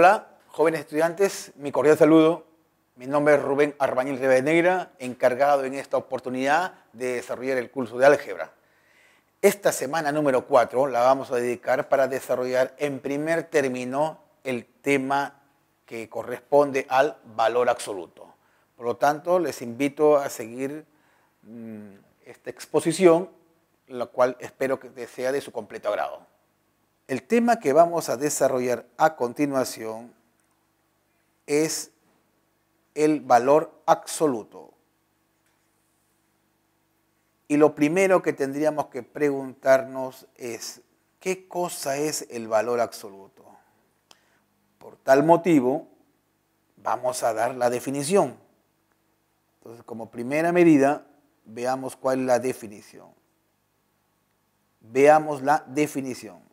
Hola, jóvenes estudiantes, mi cordial saludo. Mi nombre es Rubén Arbañil Rivadeneira, encargado en esta oportunidad de desarrollar el curso de álgebra. Esta semana número 4 la vamos a dedicar para desarrollar en primer término el tema que corresponde al valor absoluto. Por lo tanto, les invito a seguir mm, esta exposición, la cual espero que sea de su completo agrado. El tema que vamos a desarrollar a continuación es el valor absoluto. Y lo primero que tendríamos que preguntarnos es, ¿qué cosa es el valor absoluto? Por tal motivo, vamos a dar la definición. Entonces, como primera medida, veamos cuál es la definición. Veamos la definición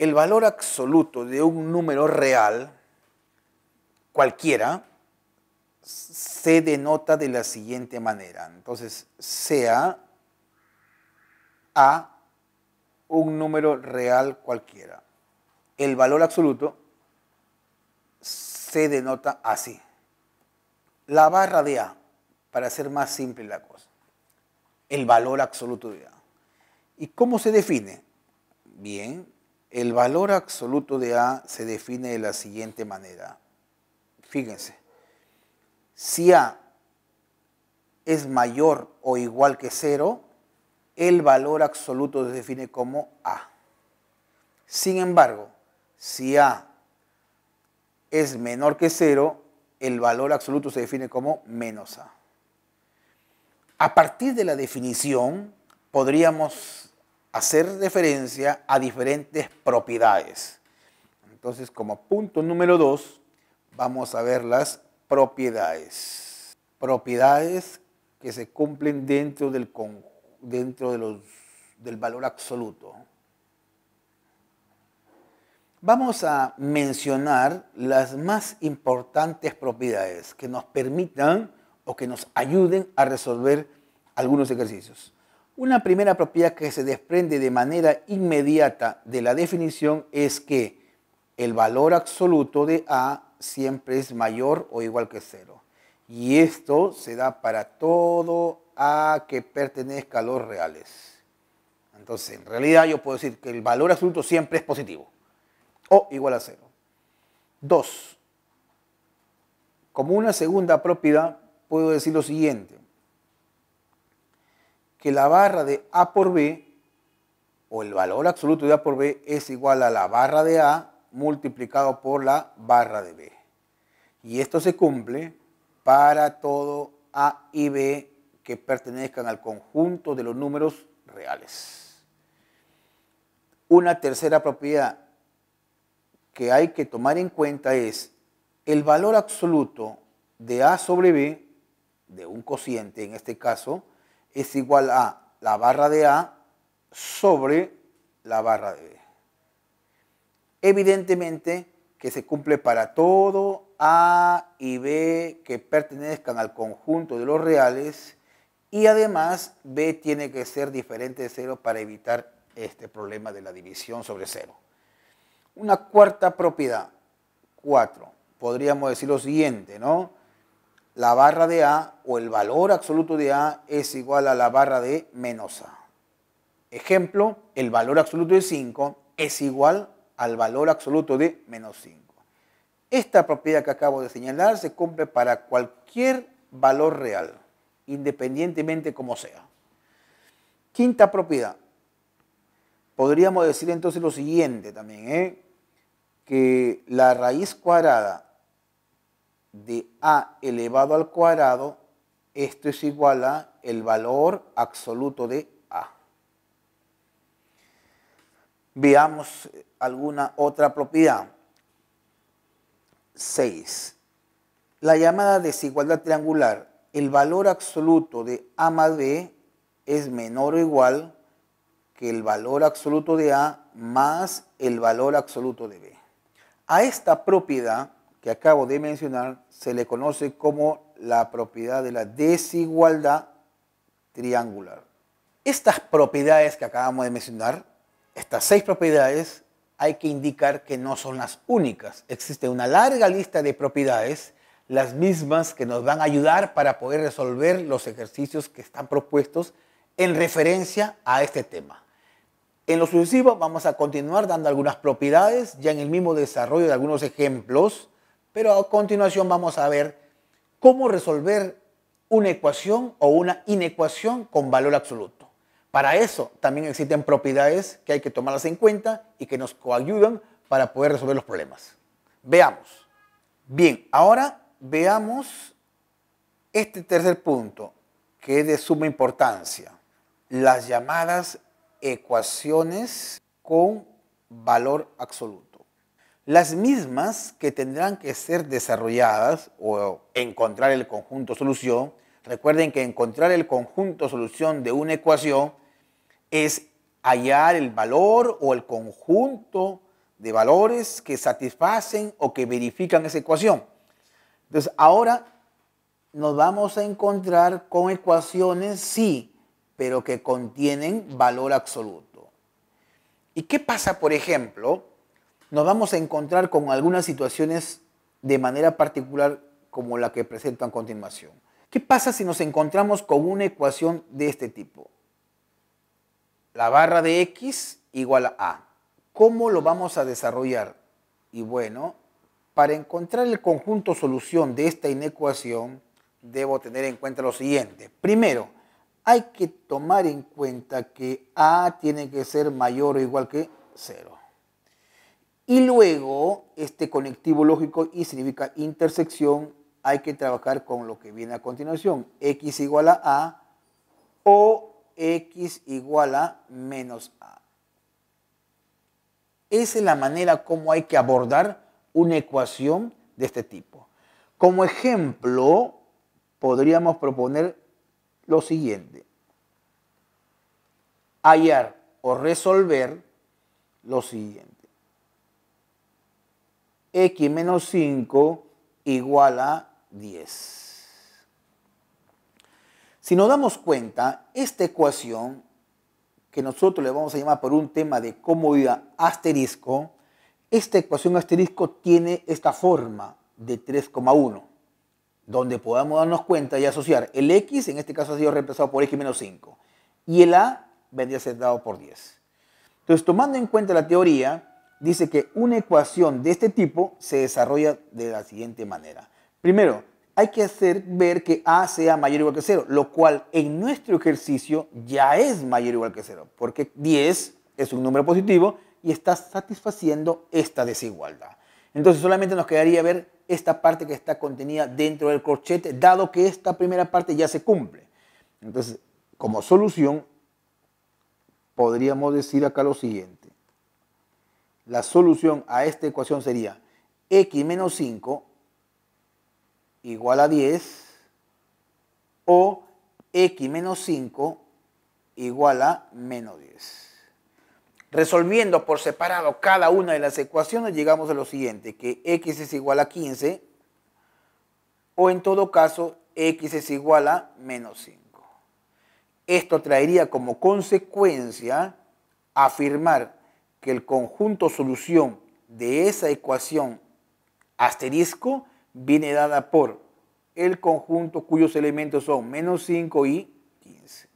el valor absoluto de un número real, cualquiera, se denota de la siguiente manera. Entonces, sea A un número real cualquiera. El valor absoluto se denota así. La barra de A, para hacer más simple la cosa. El valor absoluto de A. ¿Y cómo se define? Bien, el valor absoluto de A se define de la siguiente manera. Fíjense, si A es mayor o igual que cero, el valor absoluto se define como A. Sin embargo, si A es menor que 0, el valor absoluto se define como menos A. A partir de la definición, podríamos hacer referencia a diferentes propiedades. Entonces, como punto número dos, vamos a ver las propiedades. Propiedades que se cumplen dentro del, dentro del valor absoluto. Vamos a mencionar las más importantes propiedades que nos permitan o que nos ayuden a resolver algunos ejercicios. Una primera propiedad que se desprende de manera inmediata de la definición es que el valor absoluto de A siempre es mayor o igual que cero. Y esto se da para todo A que pertenezca a los reales. Entonces, en realidad yo puedo decir que el valor absoluto siempre es positivo o igual a cero. Dos. Como una segunda propiedad, puedo decir lo siguiente que la barra de A por B, o el valor absoluto de A por B, es igual a la barra de A multiplicado por la barra de B. Y esto se cumple para todo A y B que pertenezcan al conjunto de los números reales. Una tercera propiedad que hay que tomar en cuenta es el valor absoluto de A sobre B, de un cociente en este caso, es igual a la barra de A sobre la barra de B. Evidentemente que se cumple para todo A y B que pertenezcan al conjunto de los reales y además B tiene que ser diferente de 0 para evitar este problema de la división sobre 0. Una cuarta propiedad, 4. Podríamos decir lo siguiente, ¿no? la barra de A o el valor absoluto de A es igual a la barra de menos A. Ejemplo, el valor absoluto de 5 es igual al valor absoluto de menos 5. Esta propiedad que acabo de señalar se cumple para cualquier valor real, independientemente como sea. Quinta propiedad. Podríamos decir entonces lo siguiente también, ¿eh? que la raíz cuadrada de a elevado al cuadrado, esto es igual a el valor absoluto de a. Veamos alguna otra propiedad. 6. La llamada desigualdad triangular. El valor absoluto de a más b es menor o igual que el valor absoluto de a más el valor absoluto de b. A esta propiedad que acabo de mencionar se le conoce como la propiedad de la desigualdad triangular. Estas propiedades que acabamos de mencionar, estas seis propiedades, hay que indicar que no son las únicas. Existe una larga lista de propiedades, las mismas que nos van a ayudar para poder resolver los ejercicios que están propuestos en referencia a este tema. En lo sucesivo vamos a continuar dando algunas propiedades, ya en el mismo desarrollo de algunos ejemplos, pero a continuación vamos a ver cómo resolver una ecuación o una inecuación con valor absoluto. Para eso también existen propiedades que hay que tomarlas en cuenta y que nos coayudan para poder resolver los problemas. Veamos. Bien, ahora veamos este tercer punto que es de suma importancia. Las llamadas ecuaciones con valor absoluto las mismas que tendrán que ser desarrolladas o encontrar el conjunto solución. Recuerden que encontrar el conjunto solución de una ecuación es hallar el valor o el conjunto de valores que satisfacen o que verifican esa ecuación. Entonces, ahora nos vamos a encontrar con ecuaciones, sí, pero que contienen valor absoluto. ¿Y qué pasa, por ejemplo, nos vamos a encontrar con algunas situaciones de manera particular como la que presento a continuación. ¿Qué pasa si nos encontramos con una ecuación de este tipo? La barra de x igual a a. ¿Cómo lo vamos a desarrollar? Y bueno, para encontrar el conjunto solución de esta inecuación, debo tener en cuenta lo siguiente. Primero, hay que tomar en cuenta que a tiene que ser mayor o igual que 0. Y luego, este conectivo lógico y significa intersección, hay que trabajar con lo que viene a continuación, x igual a a o x igual a menos a. Esa es la manera como hay que abordar una ecuación de este tipo. Como ejemplo, podríamos proponer lo siguiente. Hallar o resolver lo siguiente x menos 5 igual a 10. Si nos damos cuenta, esta ecuación, que nosotros le vamos a llamar por un tema de comodidad asterisco, esta ecuación asterisco tiene esta forma de 3,1, donde podamos darnos cuenta y asociar el x, en este caso ha sido reemplazado por x menos 5, y el a vendría a ser dado por 10. Entonces, tomando en cuenta la teoría, dice que una ecuación de este tipo se desarrolla de la siguiente manera. Primero, hay que hacer ver que A sea mayor o igual que 0, lo cual en nuestro ejercicio ya es mayor o igual que 0, porque 10 es un número positivo y está satisfaciendo esta desigualdad. Entonces solamente nos quedaría ver esta parte que está contenida dentro del corchete, dado que esta primera parte ya se cumple. Entonces, como solución, podríamos decir acá lo siguiente la solución a esta ecuación sería x menos 5 igual a 10 o x menos 5 igual a menos 10. Resolviendo por separado cada una de las ecuaciones llegamos a lo siguiente, que x es igual a 15 o en todo caso x es igual a menos 5. Esto traería como consecuencia afirmar que el conjunto solución de esa ecuación asterisco viene dada por el conjunto cuyos elementos son menos 5 y 15.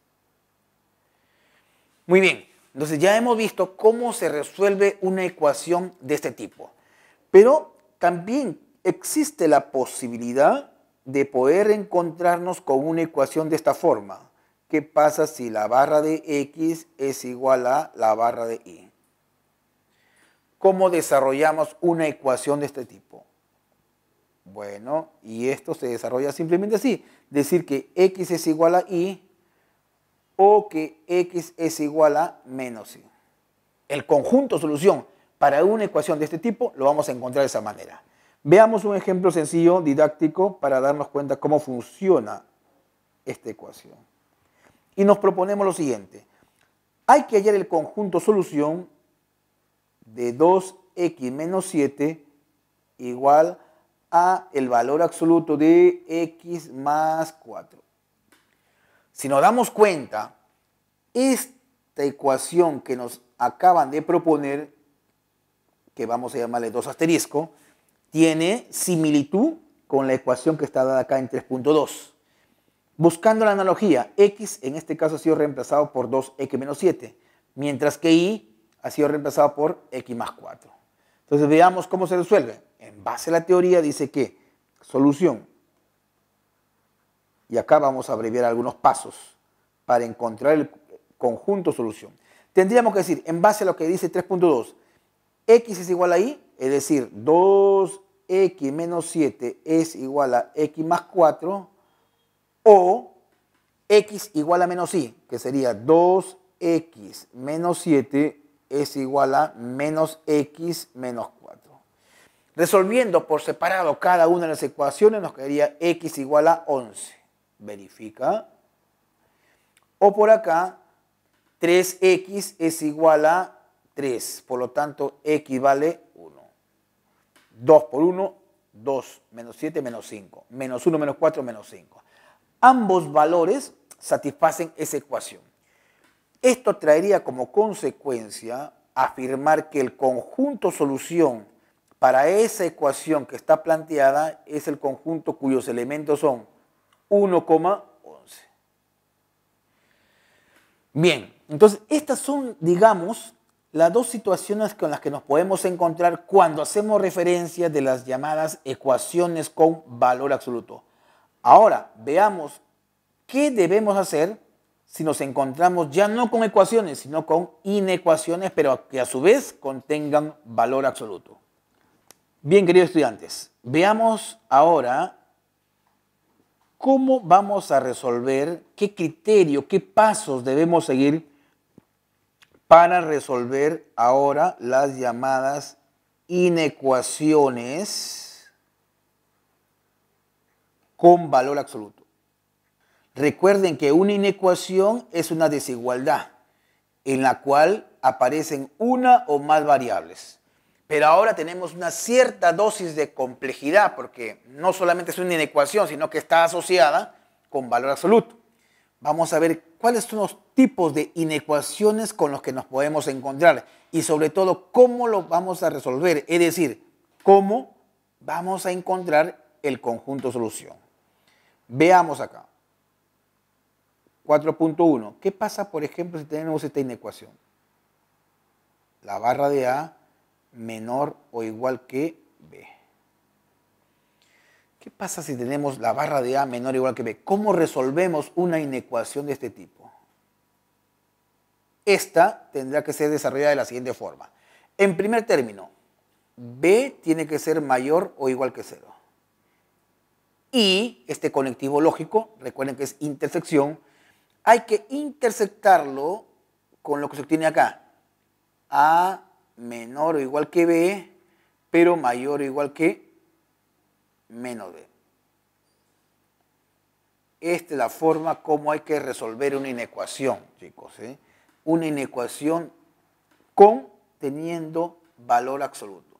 Muy bien, entonces ya hemos visto cómo se resuelve una ecuación de este tipo. Pero también existe la posibilidad de poder encontrarnos con una ecuación de esta forma. ¿Qué pasa si la barra de x es igual a la barra de y? ¿Cómo desarrollamos una ecuación de este tipo? Bueno, y esto se desarrolla simplemente así. Decir que x es igual a y o que x es igual a menos y. El conjunto solución para una ecuación de este tipo lo vamos a encontrar de esa manera. Veamos un ejemplo sencillo, didáctico, para darnos cuenta cómo funciona esta ecuación. Y nos proponemos lo siguiente. Hay que hallar el conjunto solución de 2x menos 7 igual a el valor absoluto de x más 4. Si nos damos cuenta, esta ecuación que nos acaban de proponer, que vamos a llamarle 2 asterisco, tiene similitud con la ecuación que está dada acá en 3.2. Buscando la analogía, x en este caso ha sido reemplazado por 2x menos 7, mientras que y ha sido reemplazado por x más 4. Entonces veamos cómo se resuelve. En base a la teoría dice que solución, y acá vamos a abreviar algunos pasos para encontrar el conjunto solución. Tendríamos que decir, en base a lo que dice 3.2, x es igual a y, es decir, 2x menos 7 es igual a x más 4, o x igual a menos y, que sería 2x menos 7 es igual a menos x menos 4. Resolviendo por separado cada una de las ecuaciones nos quedaría x igual a 11. Verifica. O por acá, 3x es igual a 3. Por lo tanto, x vale 1. 2 por 1, 2. Menos 7, menos 5. Menos 1, menos 4, menos 5. Ambos valores satisfacen esa ecuación. Esto traería como consecuencia afirmar que el conjunto solución para esa ecuación que está planteada es el conjunto cuyos elementos son 1,11. Bien, entonces estas son, digamos, las dos situaciones con las que nos podemos encontrar cuando hacemos referencia de las llamadas ecuaciones con valor absoluto. Ahora, veamos qué debemos hacer si nos encontramos ya no con ecuaciones, sino con inecuaciones, pero que a su vez contengan valor absoluto. Bien, queridos estudiantes, veamos ahora cómo vamos a resolver, qué criterio, qué pasos debemos seguir para resolver ahora las llamadas inecuaciones con valor absoluto. Recuerden que una inecuación es una desigualdad en la cual aparecen una o más variables. Pero ahora tenemos una cierta dosis de complejidad porque no solamente es una inecuación, sino que está asociada con valor absoluto. Vamos a ver cuáles son los tipos de inecuaciones con los que nos podemos encontrar y sobre todo cómo lo vamos a resolver, es decir, cómo vamos a encontrar el conjunto solución. Veamos acá. 4.1. ¿Qué pasa, por ejemplo, si tenemos esta inecuación? La barra de A menor o igual que B. ¿Qué pasa si tenemos la barra de A menor o igual que B? ¿Cómo resolvemos una inecuación de este tipo? Esta tendrá que ser desarrollada de la siguiente forma. En primer término, B tiene que ser mayor o igual que 0. Y este conectivo lógico, recuerden que es intersección, hay que interceptarlo con lo que se obtiene acá. A menor o igual que B, pero mayor o igual que menos B. Esta es la forma como hay que resolver una inecuación, chicos. ¿eh? Una inecuación con teniendo valor absoluto.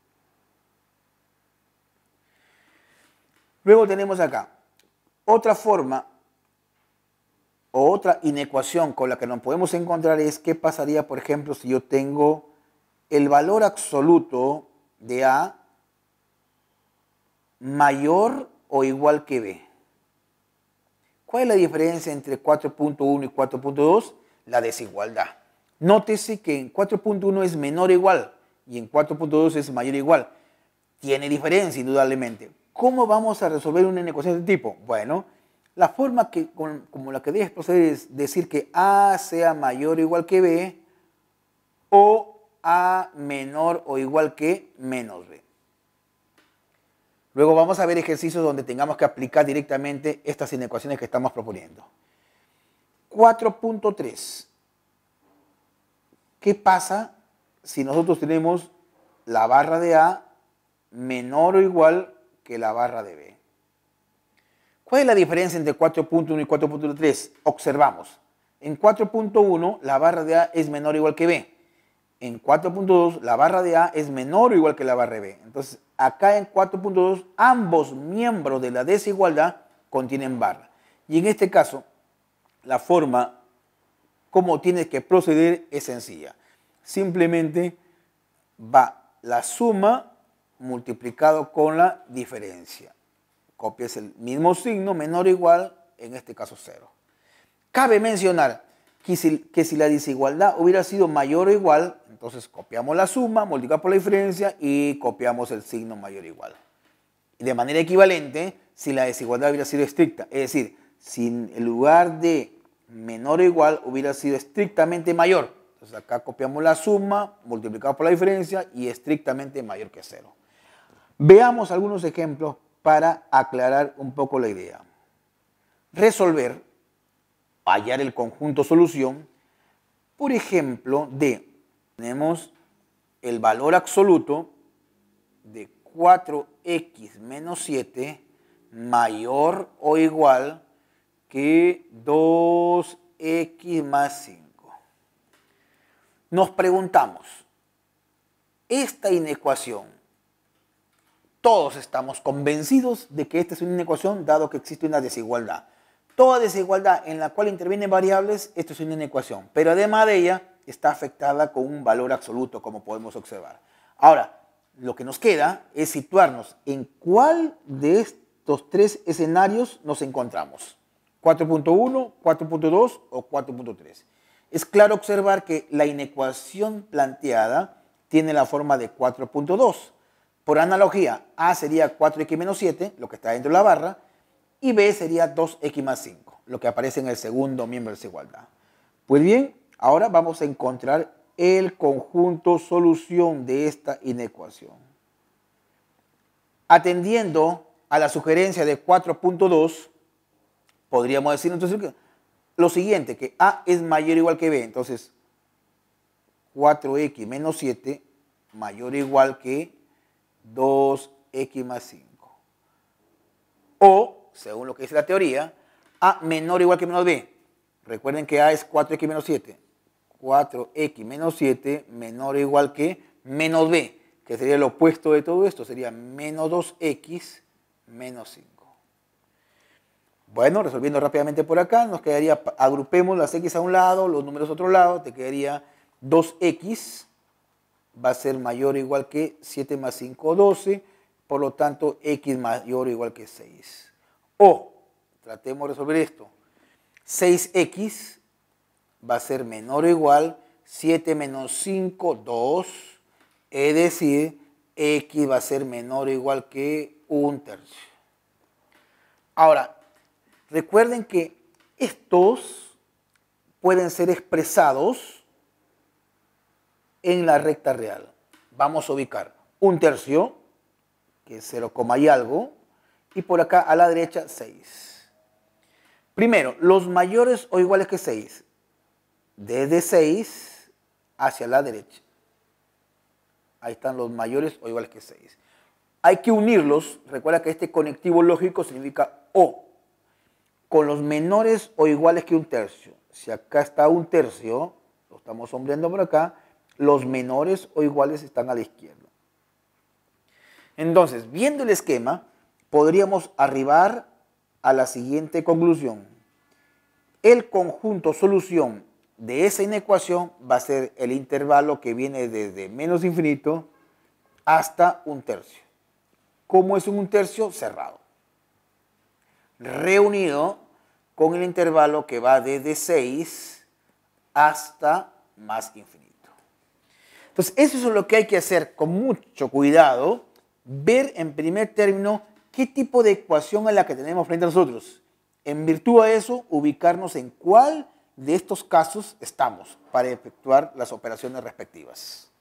Luego tenemos acá otra forma otra inecuación con la que nos podemos encontrar es qué pasaría, por ejemplo, si yo tengo el valor absoluto de A mayor o igual que B. ¿Cuál es la diferencia entre 4.1 y 4.2? La desigualdad. Nótese que en 4.1 es menor o igual y en 4.2 es mayor o igual. Tiene diferencia, indudablemente. ¿Cómo vamos a resolver una inecuación de este tipo? Bueno, la forma que, como, la que debes proceder es decir que A sea mayor o igual que B o A menor o igual que menos B. Luego vamos a ver ejercicios donde tengamos que aplicar directamente estas inecuaciones que estamos proponiendo. 4.3. ¿Qué pasa si nosotros tenemos la barra de A menor o igual que la barra de B? ¿Cuál es la diferencia entre 4.1 y 4.3? Observamos. En 4.1 la barra de A es menor o igual que B. En 4.2 la barra de A es menor o igual que la barra de B. Entonces acá en 4.2 ambos miembros de la desigualdad contienen barra. Y en este caso la forma como tienes que proceder es sencilla. Simplemente va la suma multiplicado con la diferencia es el mismo signo menor o igual, en este caso 0. Cabe mencionar que si, que si, la desigualdad hubiera sido mayor o igual, entonces copiamos la suma, multiplicamos por la diferencia y copiamos el signo mayor o igual. De manera equivalente, si la desigualdad hubiera sido estricta, es decir, si en lugar de menor o igual hubiera sido estrictamente mayor, entonces acá copiamos la suma, multiplicamos por la diferencia y estrictamente mayor que 0. Veamos algunos ejemplos para aclarar un poco la idea. Resolver, hallar el conjunto solución, por ejemplo, de, tenemos el valor absoluto de 4x menos 7 mayor o igual que 2x más 5. Nos preguntamos, esta inecuación todos estamos convencidos de que esta es una inecuación dado que existe una desigualdad. Toda desigualdad en la cual intervienen variables, esto es una inecuación, pero además de ella está afectada con un valor absoluto, como podemos observar. Ahora, lo que nos queda es situarnos en cuál de estos tres escenarios nos encontramos. 4.1, 4.2 o 4.3. Es claro observar que la inecuación planteada tiene la forma de 4.2 por analogía, A sería 4x menos 7, lo que está dentro de la barra, y B sería 2x más 5, lo que aparece en el segundo miembro de desigualdad. Pues bien, ahora vamos a encontrar el conjunto solución de esta inecuación. Atendiendo a la sugerencia de 4.2, podríamos decir entonces que lo siguiente, que A es mayor o igual que B. Entonces, 4x menos 7 mayor o igual que 2x más 5. O, según lo que dice la teoría, a menor o igual que menos b. Recuerden que a es 4x menos 7. 4x menos 7 menor o igual que menos b, que sería el opuesto de todo esto, sería menos 2x menos 5. Bueno, resolviendo rápidamente por acá, nos quedaría, agrupemos las x a un lado, los números a otro lado, te quedaría 2x va a ser mayor o igual que 7 más 5, 12. Por lo tanto, x mayor o igual que 6. O, tratemos de resolver esto. 6x va a ser menor o igual 7 menos 5, 2. Es decir, x va a ser menor o igual que 1 tercio. Ahora, recuerden que estos pueden ser expresados en la recta real. Vamos a ubicar un tercio, que es 0, y algo, y por acá a la derecha 6. Primero, los mayores o iguales que 6, desde 6 hacia la derecha. Ahí están los mayores o iguales que 6. Hay que unirlos, recuerda que este conectivo lógico significa O, con los menores o iguales que un tercio. Si acá está un tercio, lo estamos sombreando por acá, los menores o iguales están a la izquierda. Entonces, viendo el esquema, podríamos arribar a la siguiente conclusión. El conjunto solución de esa inecuación va a ser el intervalo que viene desde menos infinito hasta un tercio. ¿Cómo es un tercio? Cerrado. Reunido con el intervalo que va desde 6 hasta más infinito. Entonces, eso es lo que hay que hacer con mucho cuidado, ver en primer término qué tipo de ecuación es la que tenemos frente a nosotros. En virtud de eso, ubicarnos en cuál de estos casos estamos para efectuar las operaciones respectivas.